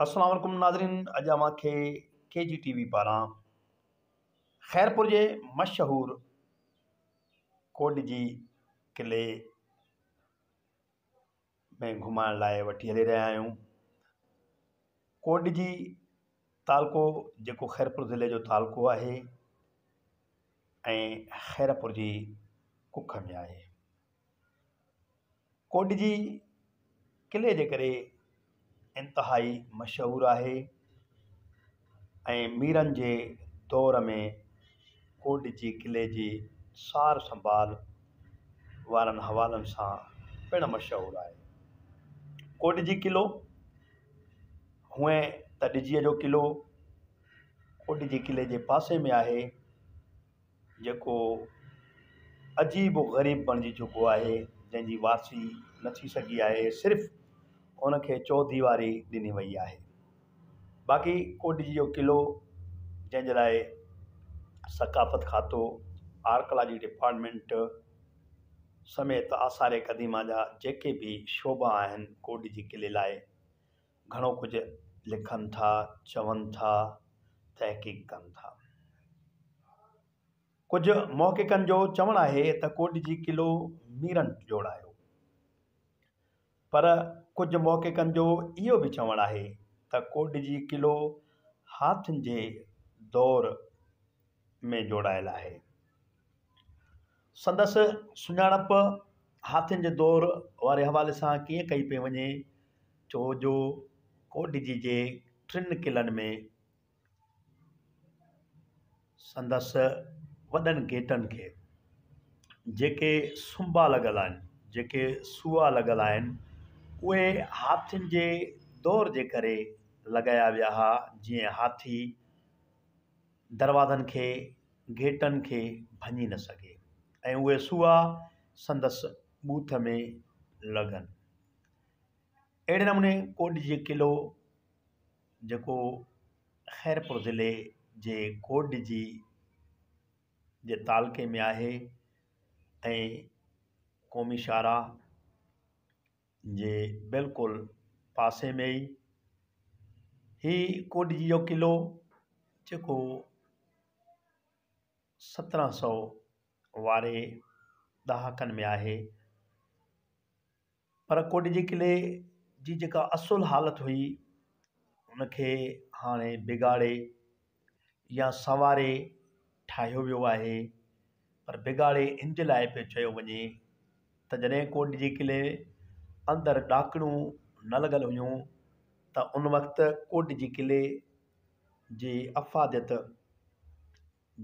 असलामकुम नाज़रीन के के जी टी वी पारा ख़ैरपुर के मशहूर कोड जी किले में घुमाइण लाइ वी हली रहा हूँ कोड जी तालको जो ख़ैरपुर ज़िले जो तालको है ख़ैरपुर की कुख में आहे कोड जी किले के करे इंताई मशहूरु आहे ऐं मीरनि जे दौर में कोड कोडजी किले जी सार संभाल वारनि हवालनि सां पिणु मशहूरु आहे कोडिजी किलो हूअं तॾिजीअ जो किलो कोड कोडिजी किले जे पासे में आहे जेको अजीब ग़रीब बणिजी चुको आहे जंहिंजी वारसी न थी सघी आहे सिर्फ़ु उनखे चौधी वारी ॾिनी वई आहे बाक़ी कुड जो किलो जंहिंजे लाइ सकाफ़त खातो आर्कोलॉजी डिपार्टमेंट समेत आसारे क़दीमा जा जेके बि शोभा आहिनि कोड जी किले लाइ घणो कुझु लिखनि था चवनि था तहक़ीक़ कनि था कुझु मौक़िकनि जो चवणु आहे त कोड जी किलो मीरनि जोड़ायो पर कुझु मौके जो इहो बि चवणु आहे त कोड जी किलो हाथनि जे दौर में जोड़ायल आहे संदसि सुञाणप हाथियुनि जे दौर वारे हवाले सां कीअं कई पई वञे छो छोजो कोडजी जे टिनि किलनि में संदसि वॾनि गेटनि खे जेके सुंबा लॻल आहिनि जेके सूआ लॻल आहिनि उहे हाथियुनि जे दौर जे करे लॻाया विया हुआ जीअं हाथी दरवाज़नि खे गेटनि खे भञी न सघे ऐं उहे सूआ संदसि बूथ में लॻनि अहिड़े नमूने जे किलो जेको ख़ैरपुर ज़िले जे कोड जी जे तालके में आहे ऐं क़ौमी शारा जे बिल्कुलु पासे में ई हीउ कुडजी जो किलो जेको सत्रहं सौ वारे ॾहाकनि में आहे पर कुड जे किले जी जेका असुलु हालति हुई उन खे हाणे बिगाड़े या सवारे ठाहियो वियो आहे पर बिगाड़े इन जे लाइ पियो चयो वञे त जॾहिं कोड जे किले अंदर ॾाकिणियूं न लॻल हुयूं त उन वक़्तु कोट जी किले जी अफ़ादियत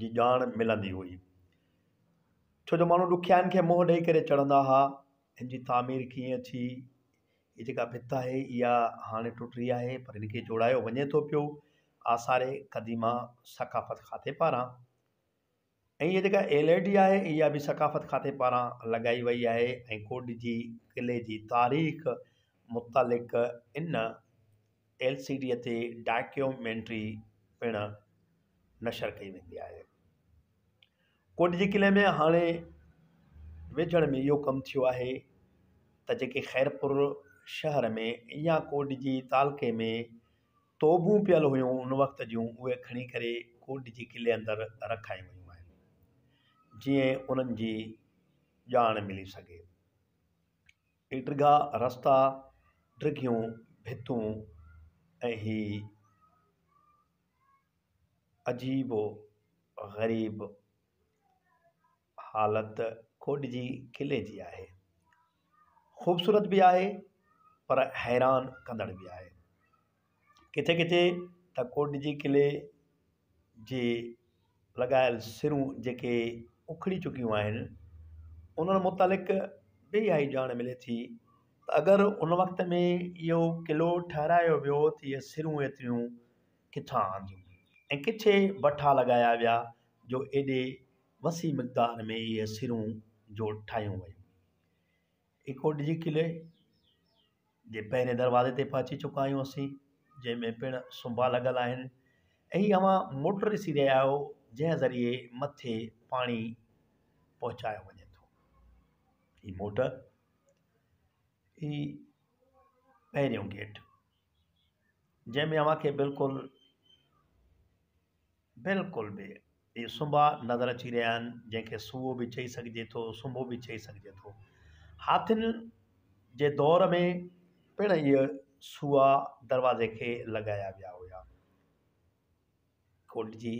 जी ॼाण मिलंदी हुई छो जो माण्हू ॾुखियानि खे मुंहुं ॾेई करे चढ़ंदा हुआ हिन जी तामीर कीअं थी हीअ जेका भित आहे इहा हाणे टुटी आहे पर हिनखे जोड़ायो वञे थो पियो आसारे क़दीमा सकाफ़त खाते पारां ऐं इहा जेका एल आई डी आहे इहा बि सकाफ़त खाते पारां लॻाई वई आहे ऐं कोड जी किले जी तारीख़ मुतालिक़ इन एल सी डीअ ते डॉक्यूमेंट्री पिणु नशर कई वेंदी आहे कोड कोडजी किले में हाणे विझण में इहो कमु थियो आहे त जेके ख़ैरपुर शहर में या कोड जी तालके में तोबूं पियल हुयूं उन वक़्त जूं उहे खणी करे कोड गोॾजी किले अंदरि रखाई वियूं जीअं उन्हनि जी ॼाण मिली सघे इडा रस्ता ड्रिगियूं भितूं ऐं ही अजीब ग़रीब हालति जी किले जी आहे ख़ूबसूरत बि आहे पर हैरान कंदड़ बि आहे किथे किथे त जी किले जे लॻायल सिरूं जेके उखड़ी चुकियूं आहिनि उन्हनि मुतालिक़ मुतालिक़ी इहा ई ॼाण मिले थी त अगरि उन वक़्त में इहो किलो ठहिरायो वियो त इहे सिरूं एतिरियूं किथां आंदियूं ऐं किथे भठा लॻाया विया जो एॾे वसी मक़दार में इहे सिरूं जो ठाहियूं वियूं हिकु ॾिजी किले जे पहिरें दरवाज़े ते पहुची चुका आहियूं असीं जंहिंमें पिणु सुंभा लॻल आहिनि ऐं इहे अवां मोटर ॾिसी रहिया आहियो जंहिं ज़रिए मथे पाणी पहुचायो वञे थो ही मोटर ही पहिरियों गेट जंहिंमें अव्हांखे बिल्कुलु बिल्कुलु बि इहे सुम्हा नज़र अची रहिया आहिनि जंहिंखे सुबुह बि चई सघिजे थो सुम्हो बि चई सघिजे थो हाथियुनि जे दौर में पिण इहे सुआ दरवाज़े खे लॻाया विया हुया कुल्ड जी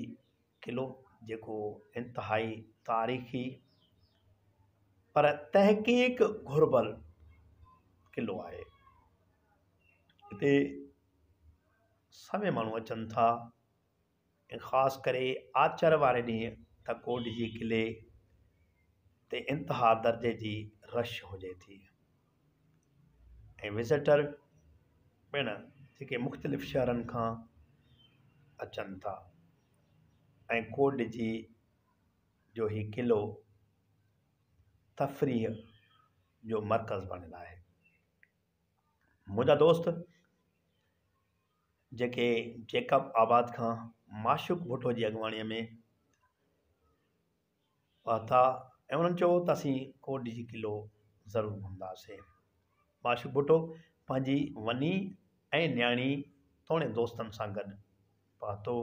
किलो जेको इंतिहाई तारीख़ी पर तहकीक घुर्बल क़िलो आहे हिते सभई माण्हू अचनि था ऐं ख़ासि करे आचार वारे ॾींहुं तकोड जी किले ते इंतिहा दर्जे जी रश हुजे थी ऐं विज़िटर पिणु जेके मुख़्तलिफ़ शहरनि खां अचनि था ऐं कुड जी जो हीउ किलो तफ़रीअ जो मर्कज़ु बणियलु आहे मुंहिंजा दोस्त जेके जेकब आबाद खां माशुक भुटो जी अॻुवाणीअ में पहुता ऐं उन्हनि चयो त असीं जी क़िलो ज़रूरु घुमदासीं माशुक भुटो पंहिंजी वनी ऐं नियाणी थोड़े दोस्तनि सां गॾु पहुतो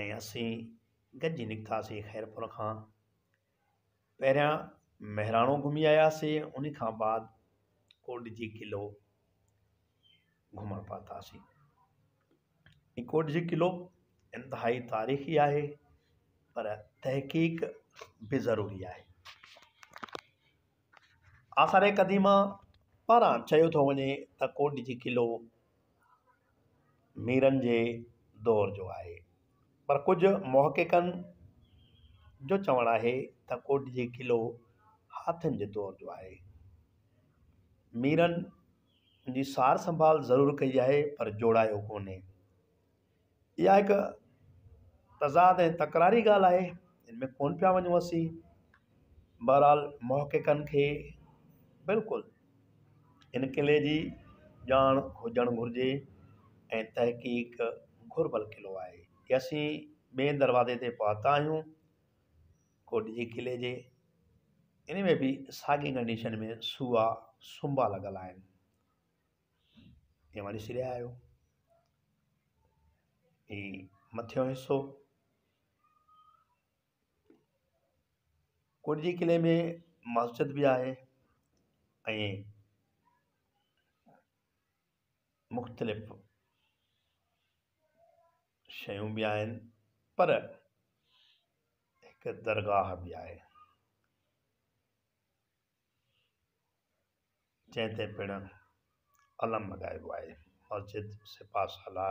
ऐं असीं गॾिजी निकितासीं ख़ैरपुर खां पहिरियां महिराणो घुमी आयासीं उन खां बाद कोड जी किलो घुमणु पातासी कोड जी किलो इंतिहाई तारीख़ी आहे पर तहक़ीक़ बि ज़रूरी आहे आसारे क़दीमा पारां चयो थो वञे त कोट जी किलो मीरनि जे दौर जो आहे पर कुझु मौकिकनि जो चवणु आहे त कोट जे किलो हाथियुनि जे तौरु जो आहे मीरनि जी सार संभाल ज़रूरु कई आहे पर जोड़ायो कोन्हे इहा हिकु तज़ाद ऐं तकरारी ॻाल्हि आहे हिन में कोन पिया वञूं असीं बहरहाल मौकिकनि खे बिल्कुलु हिन क़िले जी ॼाण हुजणु घुरिजे ऐं तहक़ीक़ घुरबल क़िलो आहे कि असीं ॿिए दरवाज़े ते पहुता आहियूं कुड जे किले जे इन में बि साॻी कंडीशन में सूआ सुबा लॻल आहिनि इएं मां ॾिसी रहिया आहियो इहो मथियों हिसो कुड जी किले में मस्जिद बि आहे ऐं मुख़्तलिफ़ शयूं बि आहिनि पर हिकु दरगाह बि आहे जंहिं ते पिणु अलम लॻाइबो आहे मस्जिद सिपा शिपा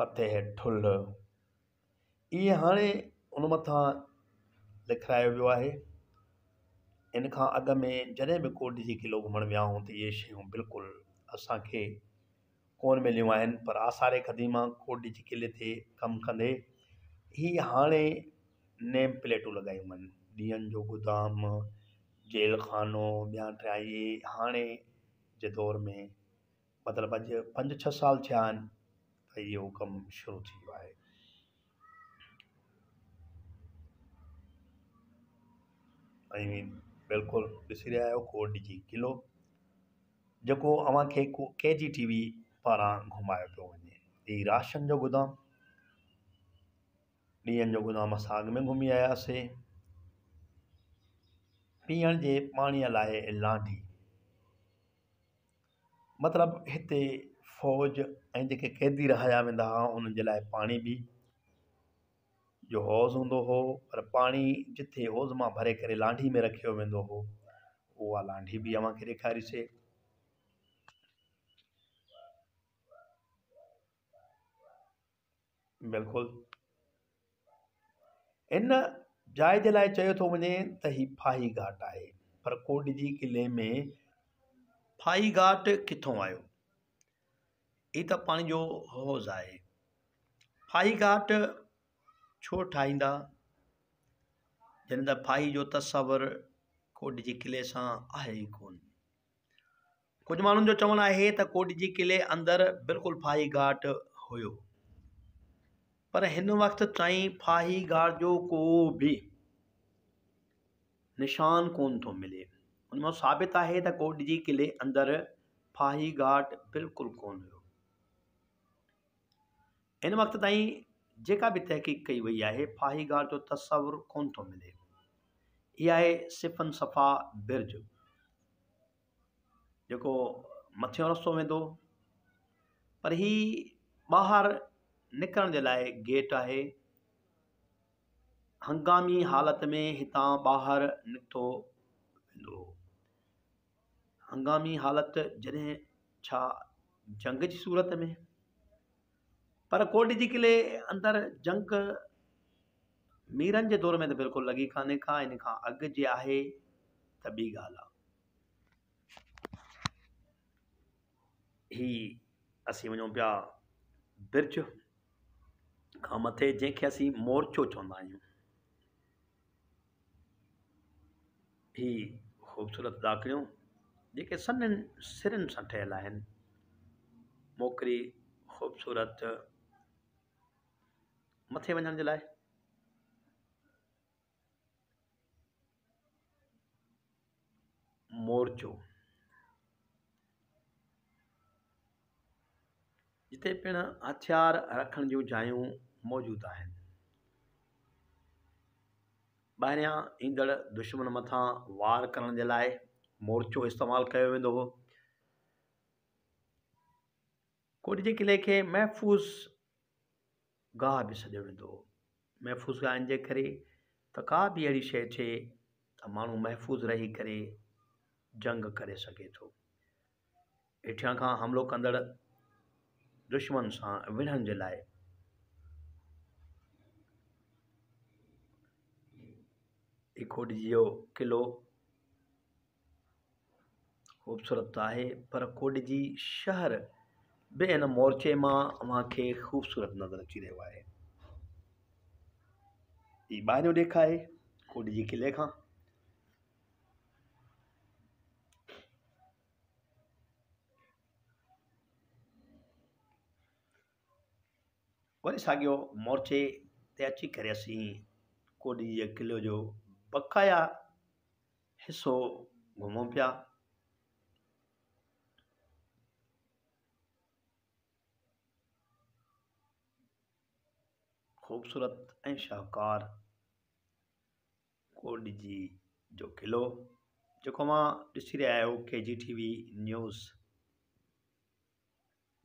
फ़तेह ठुल इहे हाणे उन मथां लिखायो वियो आहे इन खां अॻु में जॾहिं बि कोडी जो किलो घुमणु विया हुयूं त इहे शयूं बिल्कुलु असांखे कोन मिलियूं आहिनि पर आसारे क़दीमा मां कोट जे किले ते कमु कंदे ही हाणे नेम प्लेटूं लॻायूं आहिनि ॾींहंनि जो गोदाम जेल खानो ॿिया टिया इहे हाणे जे दौर में मतिलबु अॼु पंज छह साल थिया आहिनि त इहो कमु शुरू थी वियो आहे ऐं बिल्कुलु ॾिसी रहिया आहियो कोड जी किलो जेको अव्हांखे को के जी टी वी पारां घुमायो पियो वञे ॿी राशन जो गोदाम ॾींहंनि जो गोदाम मां साॻ में घुमी आयासीं पीअण जे पाणीअ लाइ लांडी मतिलबु हिते फ़ौज ऐं जेके कैदी रहाया वेंदा हुआ उन्हनि जे लाइ पाणी बि जो हौज़ हूंदो हुओ पर पाणी जिथे हौज़ मां भरे करे लांडी में रखियो वेंदो हुओ उहा लांडी बि अव्हांखे ॾेखारीसीं बिल्कुलु हिन जाइ जे लाइ चयो थो वञे त हीउ फाही घाट आहे पर कोड जी किले में फाही घाट किथो आहियो हीअ त जो हौज़ आहे फाही घाट छो ठाहींदा जॾहिं त फाही जो कोड कोडजी किले सां आहे ई कोन कुझु माण्हुनि जो चवणु आहे त कोडजी किले अंदरि बिल्कुलु फाही घाट हुयो पर हिन वक़्तु ताईं फाही घाट जो को बि निशान कोन थो मिले उन मां साबित आहे त गोॾिजी किले अंदरि फाही घाट बिल्कुलु कोन हुयो हिन वक़्त ताईं जेका बि तहक़ीक़ कई वई आहे फाही घाट जो तस्वरु कोन थो मिले इहा आहे सिफ़न सफ़ा बिर्ज जेको मथियों रस्तो वेंदो पर हीउ ॿाहिरि निकिरण जे लाइ गेट आहे हंगामी हालति में हितां ॿाहिरि निकितो वेंदो हंगामी हालति जॾहिं छा जंग जी सूरत में पर कोट जी किले अंदरि जंग मीरनि जे दौर में त बिल्कुलु लॻी कान्हे का इन खां अॻु जे आहे त ॿी ॻाल्हि आहे ही असीं वञूं पिया ब्रिज खां मथे जंहिंखे असीं मोरचो चवंदा आहियूं ही ख़ूबसूरत ॾाकिणियूं जेके सनीनि सिरनि सां ठहियलु आहिनि मोकिरी ख़ूबसूरत मथे वञण जे लाइ मोरचो जिते पिणु हथियार रखण जूं जायूं मौजूदु आहिनि ॿाहिरियां ईंदड़ दुश्मन मथां वार करण जे लाइ मोर्चो इस्तेमालु कयो वेंदो हो कोट जे किले खे महफ़ूज़ गाह बि सॼो वेंदो हो महफ़ूज़ गाहिनि जे करे त का बि अहिड़ी शइ थिए त माण्हू महफ़ूज़ रही करे जंग करे सघे थो हेठियां खां हमिलो कंदड़ दुश्मन सां विढ़ण जे लाइ इकोडजियो किलो ख़ूबसूरत है पर कोडजी शहर भी हिन मोर्चे मां अव्हांखे ख़ूबसूरत नज़र अची रो आहे हीउ ॿाहिरियों ॾेख आहे कोडजी किले खां वरी साॻियो मोर्चे अची करे कोडजी किले जो बक़ाया हिसो घुमूं पिया ख़ूबसूरत ऐं शाहूकार कोड जी जो किलो जेको मां ॾिसी रहिया आहियो के जी न्यूज़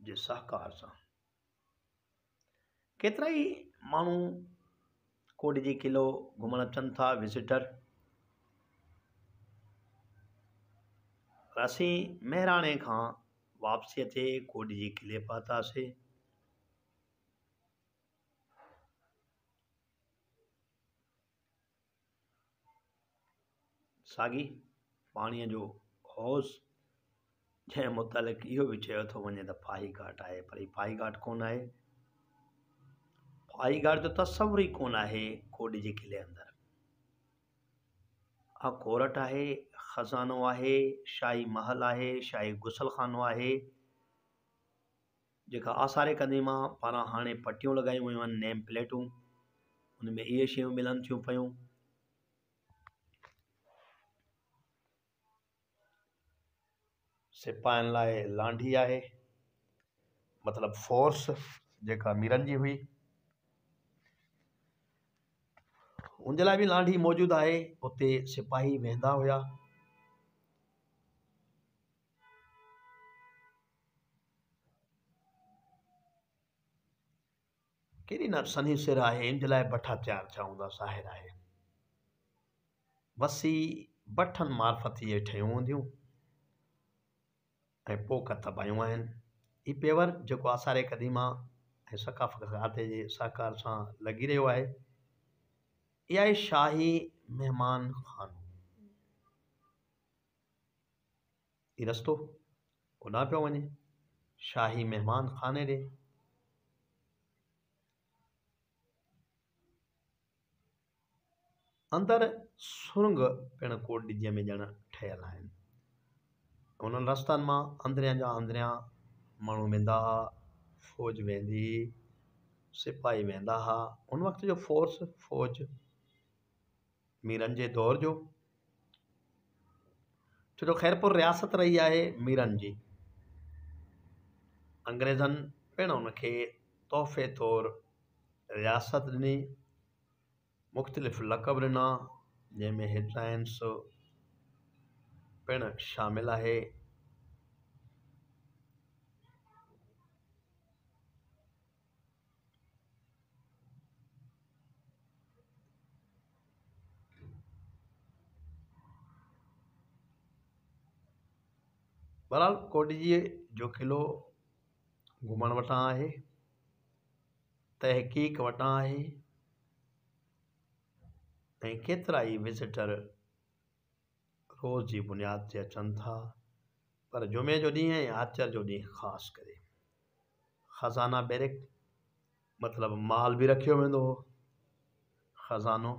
जे सहकार सां केतिरा ई कोड जी किलो घुमण अचनि था विज़िटर असीं महिराणे का वापसी ते कोड जी किले से सागी पानी जो हौस जै मुतल इो भी तो वे तो फाही घाट है पर फाही घाट को आहे काई ॻाल्हि जो तसव्र ई कोन आहे कोड जे किले अंदरि हा कोरट आहे ख़ज़ानो आहे शाही महल आहे शाही गुसलखानो आहे जेका आसारे कंदे मां पाण हाणे पटियूं लॻायूं वियूं आहिनि नेम प्लेटूं हुन में इहे शयूं मिलनि थियूं पियूं शिपाहिण लाइ लांडी आहे मतिलबु फोर्स जेका मीरनि जी हुई उनजे लाइ बि लांडी मौजूदु आहे उते सिपाही वेंदा हुया केॾी न सनी सिर आहे हिन जे लाइ भठाचार जा हूंदा साहिर आहे वसी भठनि मार्फत इहे ठहियूं हूंदियूं ऐं पोक थबायूं आहिनि हीउ पेवर जेको आसारे क़दीमा ऐं सकाफ़त खाधे जे सहकार सां लॻी रहियो आहे या शाही मेहमान खानो रस्त रस्तो पे पियो शाही मेहमान खाने ॾे अंदरि सुरंग पिणु कोट ॾिजीअ में ॼण ठहियल उन उन्हनि रस्तनि अंदरिया अंदरियां जा अंदरियां माण्हू फ़ौज वेंदी सिपाही वेंदा हा उन वक़्त जो फोर्स फ़ौज मीरनि जे दौर जो छो जो ख़ैरपुर रियासत रही आहे मीरनि जी अंग्रेज़नि पिण हुन तोहफ़े तौरु रियासत ॾिनी मुख़्तलिफ़ लक़ब ॾिना जंहिंमें हिडलाइंस पिणु शामिल आहे बहरहाल कोटजी जो क़िलो घुमण वटां आहे तहक़ीक़ वटां आहे ऐं केतिरा ई विज़िटर रोज़ जी बुनियाद ते अचनि था पर जुमे जो ॾींहुं ऐं आरतर जो ॾींहुं ख़ासि करे ख़ज़ाना बैरिक मतिलबु माल बि रखियो वेंदो हो ख़ज़ानो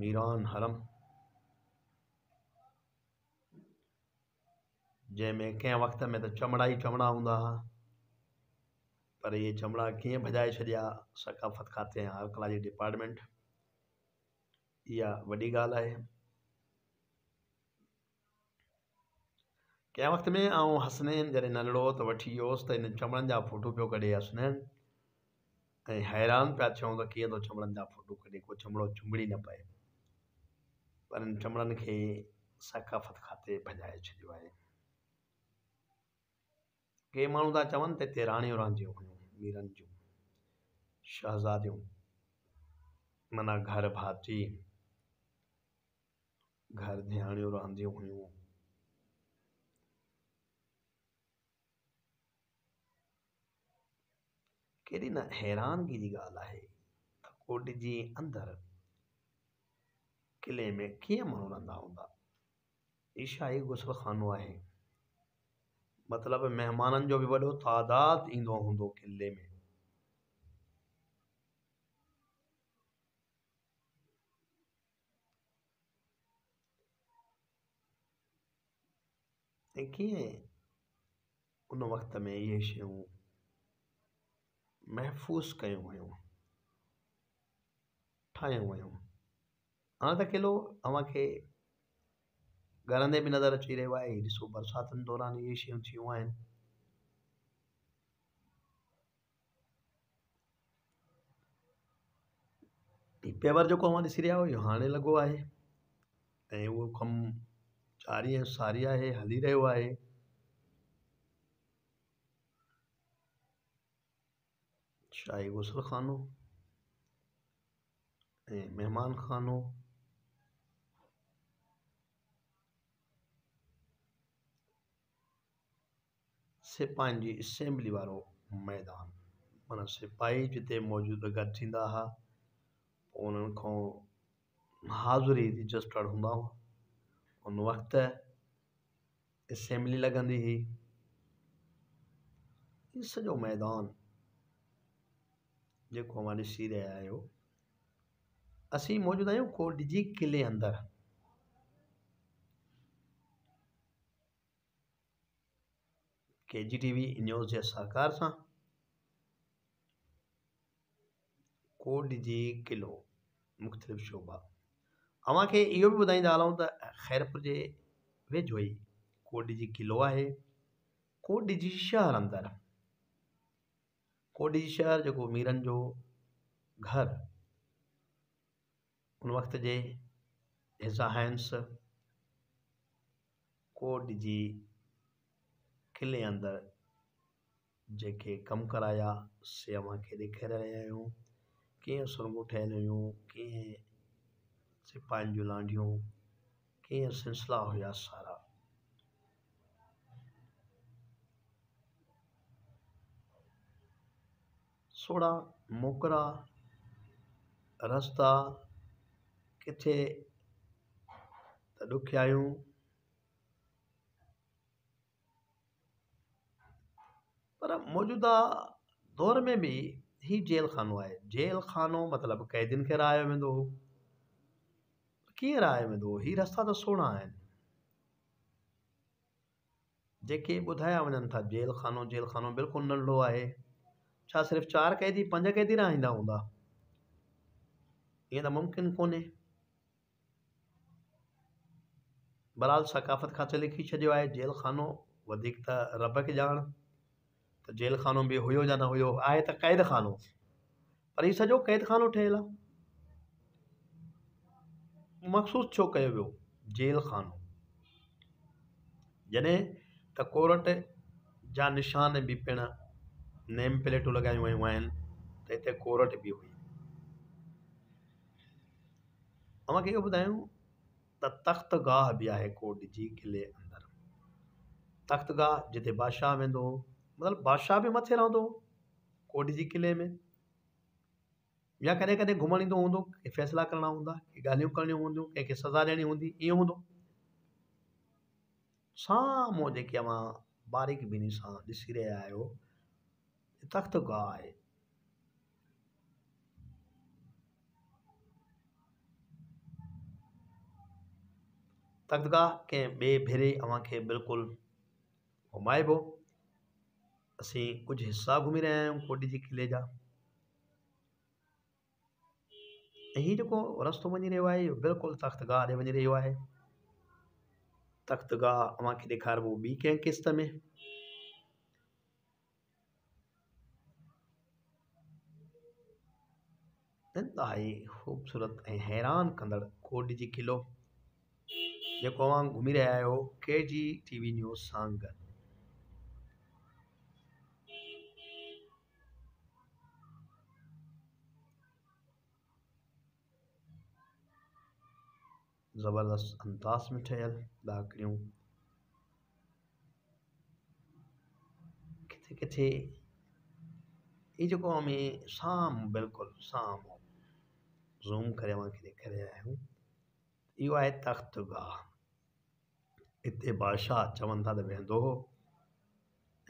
मीरान हरम जैमें कें वक़्त में तो चमड़ा ही चमड़ा हूँ हुआ पर ये चमड़ा कि भजाए छॾिया सकाफ़त खाते हैं हर कला डिपार्टमेंट या वही गाल आहे कंहिं वक़्त में ऐं हसनैन जैसे नंढड़ो तो वी वियोसि तो इन चमड़न जहा फ़ोटू पो कड़े हसनैन हैरान पिया थियूं तो कि चमड़न जहा फ़ोटू कड़े को चमड़ो चुंबड़ी न पए पर चमड़नि खे सकाफ़त खाते भॼाए छॾियो आहे के माण्हू था चवनि त हिते राणियूं रहंदियूं हुयूं मीरनि जूं शहज़ादियूं माना घर भाती घर ध्यानियूं रहंदियूं हुयूं केॾी न हैरानगी जी ॻाल्हि आहे त कोट जे अंदरि किले में कीअं माण्हू रहंदा हूंदा ई गुसल ख़ानो आहे मतिलब महिमाननि जो बि वॾो तइदादु ईंदो हूंदो किले में कीअं उन वक़्त में इहे शयूं महफ़ूज़ कयूं वयूं ठाहियूं वयूं हाणे त अकेलो अव्हांखे घरंदे बि नज़र अची रहियो आहे ॾिसो बरसातिनि दौरान इहे शयूं थियूं आहिनि पेवर जेको ॾिसी रहिया आहियो इहो हाणे लॻो आहे ऐं उहो कमु चार ऐं सारी आहे हली रहियो आहे शाही गुसलखानो ऐं महिमान खानो सिपाहिनि जी असेंबली वारो मैदान माना सिपाही जिते गॾु थींदा हुआ पोइ उन्हनि खां हाज़िरी रजिस्टर्ड हूंदा हुआ उन वक़्तु असेंबली लॻंदी हुई हीउ सॼो मैदान जेको मां ॾिसी रहिया आहियो असीं मौजूदु आहियूं कोट जे किले अंदरि के जी टी वी न्यूज़ जे सहकार सां कोड जी किलो मुख़्तलिफ़ शोभा अव्हांखे इहो बि ॿुधाईंदा हलूं त ख़ैरपुर जे वेझो ई कोड जी किलो आहे कोड जी शहर अंदर कोड जी शहर जेको मीरनि जो घर उन वक़्त जे हिसांस कोड जी क़िले अंदरि जेके कमु कराया से अव्हां खे ॾेखारे रहिया आहियूं कीअं सुरमूं ठहियलु हुयूं कीअं सिपाहीनि जूं लांडियूं कीअं सिलसिला हुया सारा सोड़ा मोकरा रस्ता किथे त ॾुखिया आहियूं पर मौजूदा दौर में बि ही जेल खानो आहे जेल खानो मतिलबु क़ैदियुनि खे रहायो वेंदो हो कीअं रहायो वेंदो हो हीअ रस्ता त सोणा आहिनि जेके ॿुधाया वञनि था जेल खानो जेल खानो बिल्कुलु नंढो आहे छा सिर्फ़ु चारि कैदी पंज कैदी राईंदा हूंदा ईअं त मुमकिन कोन्हे बराल सकाफ़त खातो लिखी छॾियो आहे जेल खानो वधीक त रब खे ॼाण त जेल खानो बि हुयो या न हुयो आहे त क़ैद खानो पर हीउ सॼो क़ैद खानो ठहियलु आहे मखसूस छो कयो वियो जेल खानो जॾहिं त कोरट जा निशान बि पिण नेम प्लेटूं लॻायूं वयूं आहिनि त हिते कोरट बि हुई ॿुधायूं त तख़्त गाह बि आहे कोर्ट जी किले अंदरि तख़्त गाह जिते बादशाह वेंदो हुओ मतिलबु बादशाह बि मथे रहंदो हो कोड जी किले में या कॾहिं कॾहिं घुमणु ईंदो हूंदो कंहिं फ़ैसिला करणा हूंदा की ॻाल्हियूं करणियूं हूंदियूं कंहिंखे सज़ा ॾियणी हूंदी ईअं हूंदो साम्हूं जेके अवां बिनी सां ॾिसी रहिया आहियो तख़्त गाह आहे तख़्तगाह कंहिं ॿिए भेरे अव्हांखे बिल्कुलु घुमाइबो ਅਸੀਂ ਕੁਝ ਹਿੱਸਾ ਘੁੰਮੀ रहे हैं कोडी जी किले जा અહીં જેકો રસ્તો બની રહ્યો હોય બિલકુલ તખ્તગાહ રે બની રહ્યો હોય તખ્તગાહ આમાંથી દેખાડવો બી કે કિસ્ત મેં इंतहाई खूबसूरत ऐं हैरान कंदड़ कोड जी किलो जेको आवां घुमी रहिया आहियो के जी टी वी न्यूज़ सां गॾु ज़बरदस्त अंदाज़ में ठहियल ॾाकिड़ियूं किथे किथे हीउ जेको साम साम बिल्कुलु ज़ूम करे ॾेखारे आहियूं इहो आहे तख़्त गाह हिते बादशाह चवनि था त वेंदो हो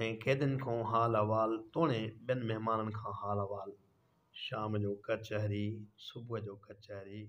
ऐं क़ैदियुनि खां हाल अहवालु तोड़े ॿियनि महिमाननि खां हाल अहिवालु शाम जो कचहरी सुबुह जो कचहरी